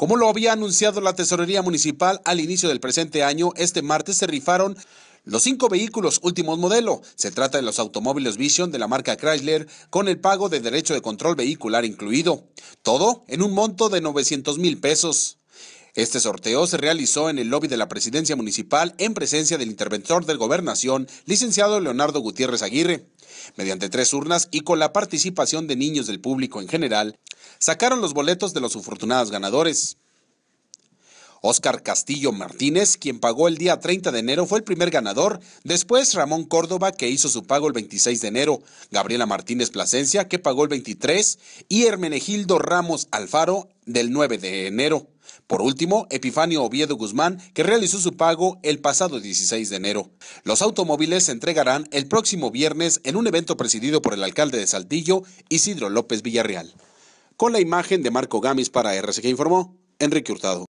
Como lo había anunciado la Tesorería Municipal al inicio del presente año, este martes se rifaron los cinco vehículos últimos modelo. Se trata de los automóviles Vision de la marca Chrysler con el pago de derecho de control vehicular incluido. Todo en un monto de 900 mil pesos. Este sorteo se realizó en el lobby de la presidencia municipal en presencia del interventor de gobernación, licenciado Leonardo Gutiérrez Aguirre. Mediante tres urnas y con la participación de niños del público en general, sacaron los boletos de los afortunados ganadores. Óscar Castillo Martínez, quien pagó el día 30 de enero, fue el primer ganador. Después Ramón Córdoba, que hizo su pago el 26 de enero. Gabriela Martínez Plasencia, que pagó el 23. Y Hermenegildo Ramos Alfaro, del 9 de enero. Por último, Epifanio Oviedo Guzmán, que realizó su pago el pasado 16 de enero. Los automóviles se entregarán el próximo viernes en un evento presidido por el alcalde de Saltillo, Isidro López Villarreal. Con la imagen de Marco Gamis para RCG Informó, Enrique Hurtado.